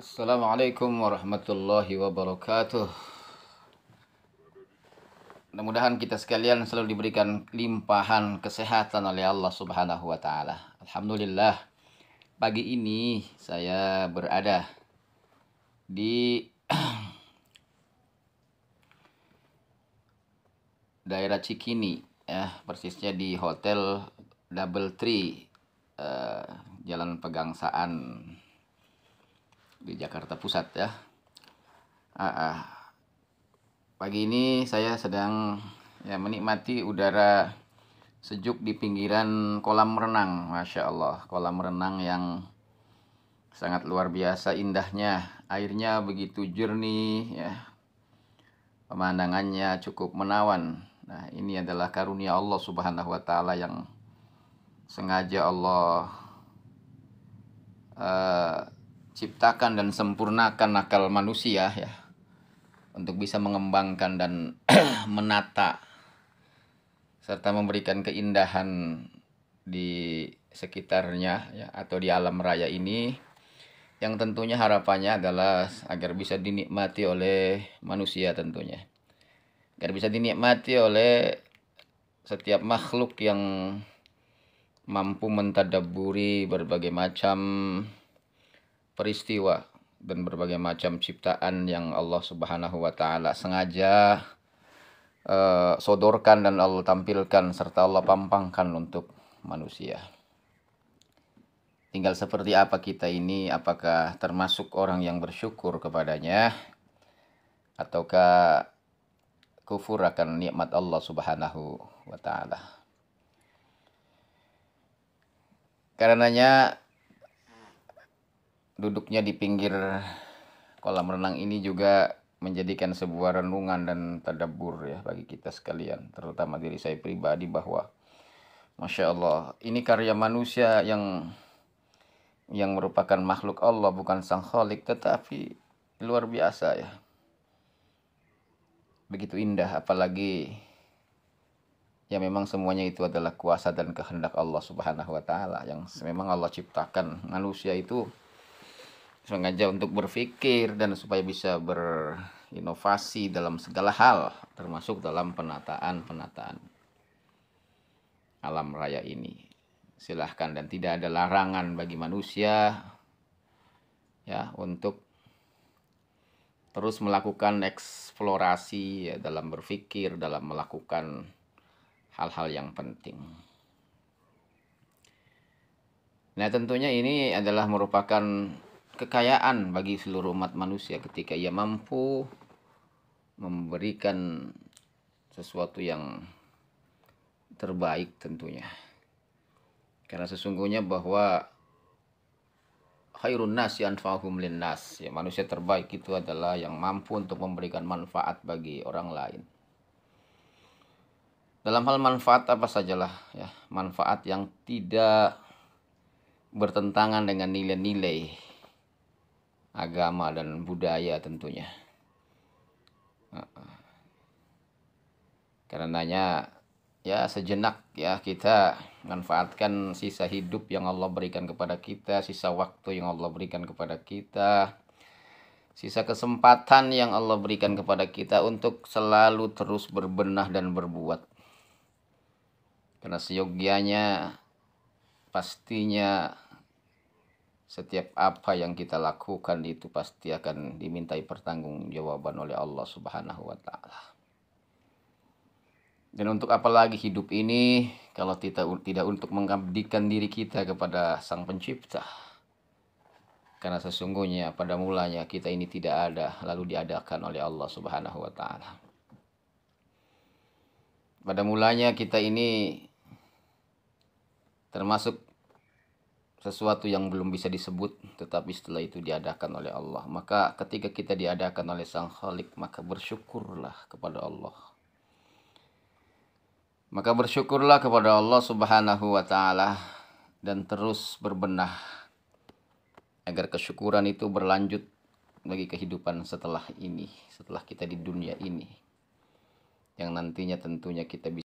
Assalamualaikum warahmatullahi wabarakatuh. Mudah-mudahan kita sekalian selalu diberikan limpahan kesehatan oleh Allah Subhanahu wa taala. Alhamdulillah. Pagi ini saya berada di daerah Cikini ya, persisnya di Hotel Double Tree eh, Jalan Pegangsaan di Jakarta Pusat ya. Ah, ah. Pagi ini saya sedang ya menikmati udara sejuk di pinggiran kolam renang, masya Allah, kolam renang yang sangat luar biasa indahnya, airnya begitu jernih, ya. pemandangannya cukup menawan. Nah ini adalah karunia Allah Subhanahu Wa Taala yang sengaja Allah uh, ciptakan dan sempurnakan akal manusia ya untuk bisa mengembangkan dan menata serta memberikan keindahan di sekitarnya ya, atau di alam raya ini yang tentunya harapannya adalah agar bisa dinikmati oleh manusia tentunya agar bisa dinikmati oleh setiap makhluk yang mampu mentadaburi berbagai macam peristiwa dan berbagai macam ciptaan yang Allah Subhanahu wa taala sengaja uh, sodorkan dan Allah tampilkan serta Allah pampangkan untuk manusia. Tinggal seperti apa kita ini, apakah termasuk orang yang bersyukur kepadanya ataukah kufur akan nikmat Allah Subhanahu wa taala. Karenanya duduknya di pinggir kolam renang ini juga menjadikan sebuah renungan dan tadabur ya bagi kita sekalian terutama diri saya pribadi bahwa Masya Allah ini karya manusia yang yang merupakan makhluk Allah bukan sang kholik tetapi luar biasa ya begitu indah apalagi ya memang semuanya itu adalah kuasa dan kehendak Allah subhanahu wa ta'ala yang memang Allah ciptakan manusia itu sengaja untuk berpikir dan supaya bisa berinovasi dalam segala hal termasuk dalam penataan-penataan alam raya ini silahkan dan tidak ada larangan bagi manusia ya untuk terus melakukan eksplorasi ya, dalam berpikir dalam melakukan hal-hal yang penting nah tentunya ini adalah merupakan kekayaan bagi seluruh umat manusia ketika ia mampu memberikan sesuatu yang terbaik tentunya. Karena sesungguhnya bahwa khairun nas yanfa'uhum linnas, ya manusia terbaik itu adalah yang mampu untuk memberikan manfaat bagi orang lain. Dalam hal manfaat apa sajalah ya, manfaat yang tidak bertentangan dengan nilai-nilai agama dan budaya tentunya. Karenanya ya sejenak ya kita manfaatkan sisa hidup yang Allah berikan kepada kita, sisa waktu yang Allah berikan kepada kita, sisa kesempatan yang Allah berikan kepada kita untuk selalu terus berbenah dan berbuat. Karena seyogianya pastinya setiap apa yang kita lakukan itu pasti akan dimintai pertanggungjawaban oleh Allah Subhanahu wa taala. Dan untuk apa lagi hidup ini kalau kita tidak untuk mengabdikan diri kita kepada Sang Pencipta? Karena sesungguhnya pada mulanya kita ini tidak ada lalu diadakan oleh Allah Subhanahu wa taala. Pada mulanya kita ini termasuk sesuatu yang belum bisa disebut tetapi setelah itu diadakan oleh Allah maka ketika kita diadakan oleh Sang Khalik maka bersyukurlah kepada Allah maka bersyukurlah kepada Allah Subhanahu wa taala dan terus berbenah agar kesyukuran itu berlanjut bagi kehidupan setelah ini setelah kita di dunia ini yang nantinya tentunya kita bisa